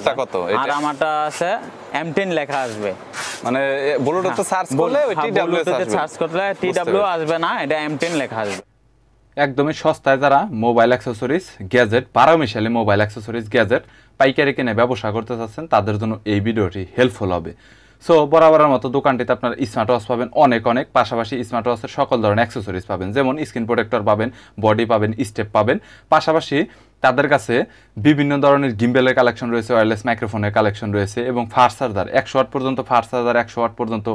এটা কত আর আমারটা আছে M10 লেখা আসবে মানে ব্লুটুথ হ্যাঁ, সার্চ করলে ওই হ্যাঁ, TW আসবে সার্চ করলে TW আসবে না এটা M10 লেখা আসবে একদমই সস্তায় যারা মোবাইল অ্যাক্সেসরিজ গ্যাজেট পারামিশালী মোবাইল অ্যাক্সেসরিজ গ্যাজেট পাইকারি কিনে ব্যবসা করতে চাচ্ছেন তাদের জন্য এই ভিডিওটি হেল্পফুল হবে সো বরাবরের মতো দোকানটিতে আপনার স্মার্ট ওয়াচ পাবেন অনেক অনেক পাশাপাশি স্মার্ট ওয়াচের সকল ধরনের অ্যাক্সেসরিজ পাবেন যেমন স্ক্রিন প্রোটেক্টর পাবেন বডি পাবেন স্টেপ পাবেন পাশাপাশি তাদের কাছে বিভিন্ন ধরনের গিম্বেলের কালেকশন রয়েছে ওয়ারলেস মাইক্রোফোনের কালেকশন রয়েছে এবং ফার্স্ট চার্জার একশো ওয়াট পর্যন্ত ফার্স্ট চার্জার একশো ওয়াট পর্যন্ত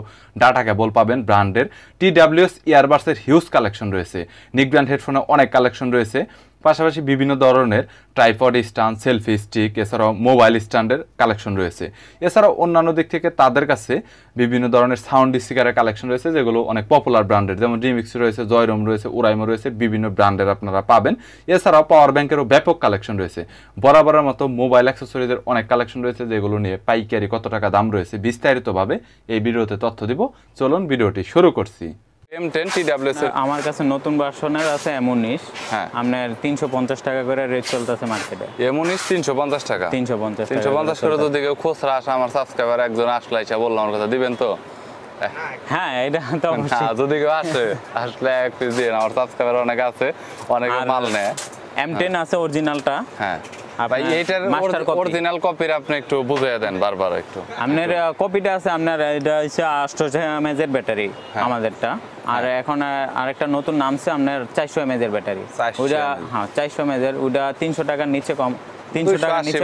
ডাটা কেবল পাবেন ব্র্যান্ডের টি ডাব্লিউএস ইয়ারবাসের হিউজ কালেকশন রয়েছে নিক ব্র্যান্ড হেডফোনে অনেক কালেকশন রয়েছে পাশাপাশি বিভিন্ন ধরনের ট্রাইপড স্ট্যান্ড সেলফি স্টিক এছাড়াও মোবাইল স্ট্যান্ডের কালেকশন রয়েছে এছাড়াও অন্যান্য দিক থেকে তাদের কাছে বিভিন্ন ধরনের সাউন্ড স্পিকারের কালেকশন রয়েছে যেগুলো অনেক পপুলার ব্র্যান্ডের যেমন ডিমিক্স রয়েছে জয়রম রয়েছে উরাইমো রয়েছে বিভিন্ন ব্র্যান্ডের আপনারা পাবেন এছাড়াও পাওয়ার ব্যাংকেরও ব্যাপক কালেকশন রয়েছে বরাবরের মতো মোবাইল অ্যাক্সেসরিজের অনেক কালেকশন রয়েছে যেগুলো নিয়ে পাইকারি কত টাকা দাম রয়েছে বিস্তারিতভাবে এই ভিডিওতে তথ্য দিব চলুন ভিডিওটি শুরু করছি এম টেন আমার কাছে নতুন ভার্সনের আছে এম হ্যাঁ আপনার তিনশো টাকা করে রেট চলতেছে মার্কেটে এম উনিশ টাকা তিনশো পঞ্চাশ করে তো দিকে খোসরা আসা আমার সাবস্ক্রাইবার একজন আসলে আইসা বললাম আমার কথা দিবেন তো হ্যাঁ এটা তো অবশ্যই যদি কেউ আসে আসলে এক পিস দিয়ে আমার সাবস্ক্রাইবার অনেক আছে অনেক মাল নেয় এম টেন হ্যাঁ। আছে অরিজিনালটা হ্যাঁ হ্যাঁ ভাই হ্যাঁ, হ্যাঁ। আর আরেকটা নতুন নামছে আপনার চারশো এমএজের ব্যাটারি ওটা হ্যাঁ চারশো এমএজের ওটা তিনশো টাকার নিচে কম তিনশো টাকার নিচে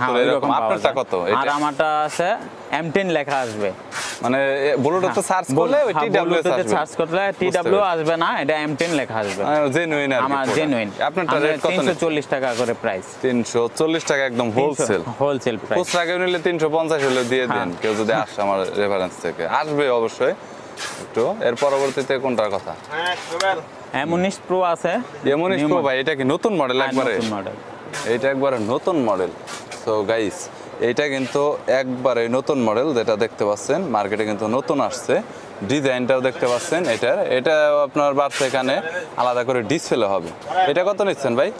হ্যাঁ আমারটা আছে এম টেন লেখা আসবে মানে বুলেটোতে হ্যাঁ, সার্চ করলে ওই টিডব্লিউ সার্চ করলে টিডব্লিউ আসবে না এটা এম10 লেখা আসবে জেনুইন মানে, আমার জেনুইন আপনারটা রেট কত 340 টাকা করে প্রাইস 340 টাকা একদম হোলসেল হোলসেল প্রাইস খুচরা কেউ নিলে 350 হলে দিয়ে হ্যাঁ। দেন কেউ যদি আসে আমার রেফারেন্স থেকে আসবে অবশ্যই একটু এর পরবর্তীতে কোনটার কথা M19 প্রো আছে M19 প্রো ভাই এটা কি নতুন মডেল হ্যাঁ, একবারে নতুন মডেল এটা একবারে নতুন মডেল সো গাইস এটা কিন্তু একবারে নতুন মডেল যেটা দেখতে পাচ্ছেন মার্কেটে কিন্তু নতুন আসছে ডিজাইনটাও দেখতে পাচ্ছেন এটার এটা আপনার বাড়ছে এখানে আলাদা করে ডিসপ্লে হবে এটা কত নিচ্ছেন ভাই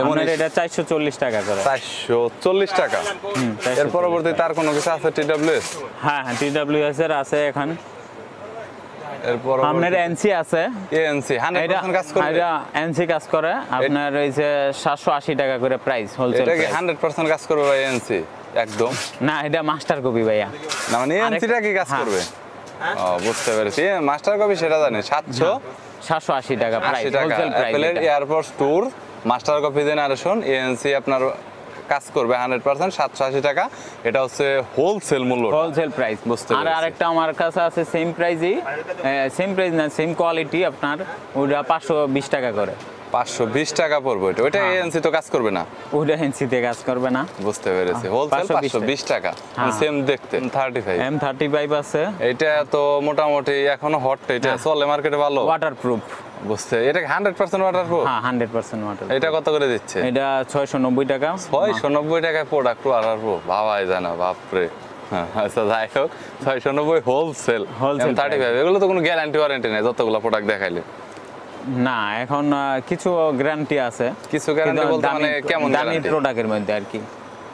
এমন এটা চল্লিশ টাকা চারশো চল্লিশ টাকা এর পরবর্তী তার কোনো কিছু আছে টিডব্লিউএস হ্যাঁ হ্যাঁ এস এর আছে এখানে এরপর আপনার এনসি আছে এনসি 100% কাজ করে এটা এনসি কাজ করে আপনার এই যে 780 টাকা করে প্রাইস হোলসেল এটা 100% কাজ করবে ভাই এনসি একদম না এটা মাস্টার কপি ভাইয়া না মানে এনসিটা কি কাজ হ্যাঁ। করবে ও বুঝতে পেরেছি মাস্টার কপি সেটা জানি 700 780 টাকা price wholesale price airport tour master copy দেন আর শুন এনসি আপনার কাজ করবে হান্ড্রেড পার্সেন্ট সাতশো আশি টাকা এটা হচ্ছে হোলসেল মূল্য হোলসেল প্রাইস বুঝতে আর আরেকটা আমার কাছে আছে সেম প্রাইজই সেম প্রাইস না সেম কোয়ালিটি আপনার ওটা পাঁচশো বিশ টাকা করে পাঁচশো বিশ টাকা পড়বে এটা ওটা এজেন্সি তো কাজ করবে না ওটা এজেন্সিতে কাজ করবে না বুঝতে পেরেছি হোলসেল হ্যাঁ, পাঁচশো বিশ টাকা সেম হ্যাঁ। দেখতে thirty five M thirty five আছে এটা তো মোটামুটি এখনো হট এটা হ্যাঁ। চলে মার্কেটে ভালো ওয়াটার প্রুফ বুঝতে এটা 100% ওয়াটার প্রুফ হ্যাঁ 100% ওয়াটার এটা কত করে দিচ্ছে এটা 690 টাকা 690 টাকায় প্রোডাক্ট ওয়াটার প্রুফ ভাবাই যায় বাপ রে যাই হোক 690 হোলসেল হোলসেল 35 এগুলো তো কোনো গ্যারান্টি ওয়ারেন্টি নাই যতগুলো প্রোডাক্ট দেখাইলে না এখন কিছু গ্যারান্টি আছে কিছু গ্যারান্টি বলতে মানে কেমন দামি প্রোডাক্টের মধ্যে আর কি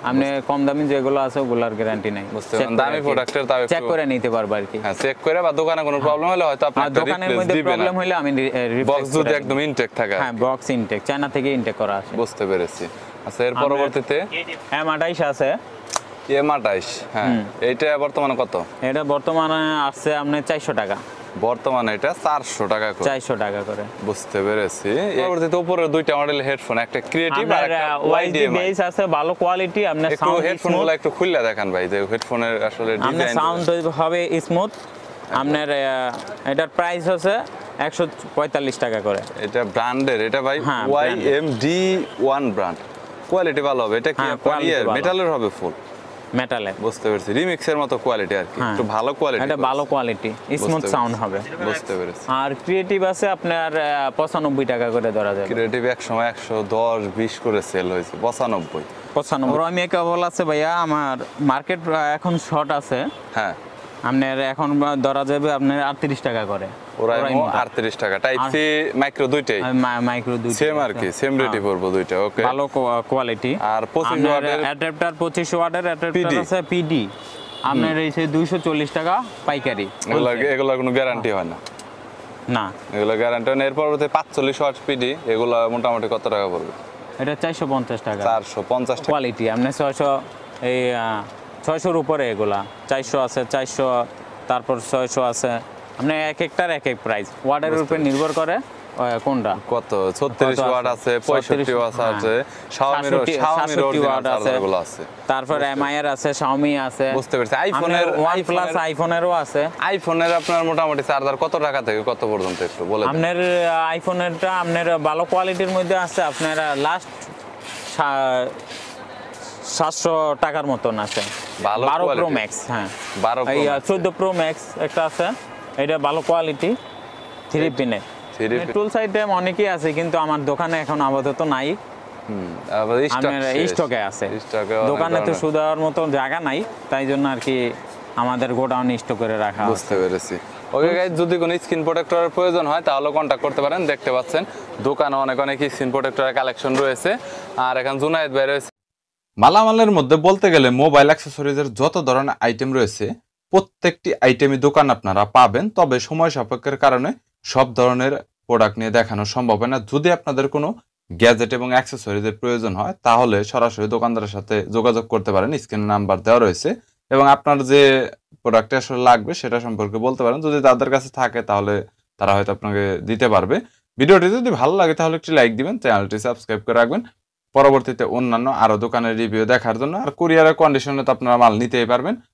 আপনি কম দামি যেগুলো আছে ওগুলোর গ্যারান্টি নাই বুঝতে দামি প্রোডাক্টের তাও চেক করে নিতে পারবো আর কি হ্যাঁ চেক করে বা দোকানে কোনো প্রবলেম হ্যাঁ। হলে হয়তো আপনার দোকানের মধ্যে প্রবলেম হলে আমি বক্স যদি একদম ইনটেক থাকে হ্যাঁ বক্স ইনটেক চায়না থেকে ইনটেক করা আছে বুঝতে পেরেছি আচ্ছা এর পরবর্তীতে এম 28 আছে এম 28 হ্যাঁ এইটা বর্তমানে কত এটা বর্তমানে আসছে আপনি 400 টাকা বর্তমানে এটা চারশো টাকা করে চারশো টাকা করে বুঝতে পেরেছি পরবর্তীতে উপরে দুইটা মডেল হেডফোন একটা ক্রিয়েটিভ আর আছে ভালো কোয়ালিটি আপনার সাউন্ড হেডফোনগুলো একটু খুললে দেখেন ভাই যে হেডফোনের আসলে ডিজাইন সাউন্ড হবে স্মুথ আচ্ছা। আপনার এটার প্রাইস হচ্ছে একশো পঁয়তাল্লিশ টাকা করে এটা ব্র্যান্ডের এটা ভাই Y M D one brand quality ভালো হবে এটা কি মেটালের হ্যাঁ, হবে ফুল মেটালে বুঝতে পেরেছি রিমিক্সের মতো কোয়ালিটি আর কি হ্যাঁ। একটু ভালো কোয়ালিটি এটা ভালো কোয়ালিটি স্মুথ সাউন্ড হবে বুঝতে পেরেছি আর ক্রিয়েটিভ আছে আপনার 95 টাকা করে ধরা যায় ক্রিয়েটিভ এক সময় 110 20 করে সেল হয়েছে 95 95 রমি কেবল আছে ভাইয়া আমার মার্কেট এখন শর্ট আছে হ্যাঁ আপনার এখন ধরা যাবে আপনার 38 টাকা করে টাকা হ্যাঁ, মাইক্রো সেম আর কি সেম হ্যাঁ। টাকা পাইকারি হ্যাঁ। হয় না না হয় এরপর ওয়াট পিডি এগুলা মোটামুটি কত টাকা পড়বে এটা টাকা কোয়ালিটি আপনি এই উপরে এগুলা চারশো আছে চারশো তারপর ছয়শো আছে আপনার এক একটার এক এক প্রাইস ওয়াটারের উপর নির্ভর করে কোনটা কত 36 ওয়াট আছে 65 ওয়াট আছে হ্যাঁ। Xiaomi Xiaomi ওয়াট আছে আছে তারপর MI এর আছে Xiaomi আছে বুঝতে পারছি আইফোনের OnePlus আইফোনেরও আছে আইফোনের আপনার মোটামুটি চার্জার কত টাকা থেকে কত পর্যন্ত একটু বলে আপনার আইফোনেরটা আপনার ভালো কোয়ালিটির মধ্যে আছে আপনার লাস্ট সাতশো টাকার মতন আছে বারো প্রো ম্যাক্স হ্যাঁ বারো চোদ্দ প্রো ম্যাক্স একটা আছে এটা ভালো কোয়ালিটি থ্রি পিনে টুল আইটেম অনেকেই আছে কিন্তু আমার দোকানে এখন আপাতত নাই স্টকে আছে দোকানে তো সুদার মতো জায়গা নাই তাই জন্য আর কি আমাদের গোডাউন স্টক করে রাখা বুঝতে পেরেছি ওকে গাইজ যদি কোনো স্কিন প্রোটেক্টরের প্রয়োজন হয় তাহলে কন্ট্যাক্ট করতে পারেন দেখতে পাচ্ছেন দোকানে অনেক অনেক স্কিন প্রোটেক্টরের কালেকশন রয়েছে আর এখন জুনায়েদ ভাই রয়েছে মালামালের মধ্যে বলতে গেলে মোবাইল অ্যাক্সেসরিজের যত ধরনের আইটেম রয়েছে প্রত্যেকটি আইটেমই দোকান আপনারা পাবেন তবে সময় সাপেক্ষের কারণে সব ধরনের প্রোডাক্ট নিয়ে দেখানো সম্ভব হয় না যদি আপনাদের কোনো গ্যাজেট এবং অ্যাক্সেসরিজের প্রয়োজন হয় তাহলে সরাসরি দোকানদারের সাথে যোগাযোগ করতে পারেন স্ক্রিনে নাম্বার দেওয়া রয়েছে এবং আপনার যে প্রোডাক্টটা আসলে লাগবে সেটা সম্পর্কে বলতে পারেন যদি তাদের কাছে থাকে তাহলে তারা হয়তো আপনাকে দিতে পারবে ভিডিওটি যদি ভালো লাগে তাহলে একটি লাইক দিবেন চ্যানেলটি সাবস্ক্রাইব করে রাখবেন পরবর্তীতে অন্যান্য আরও দোকানের রিভিউ দেখার জন্য আর কুরিয়ারের কন্ডিশনে তো আপনারা মাল নিতেই পারবেন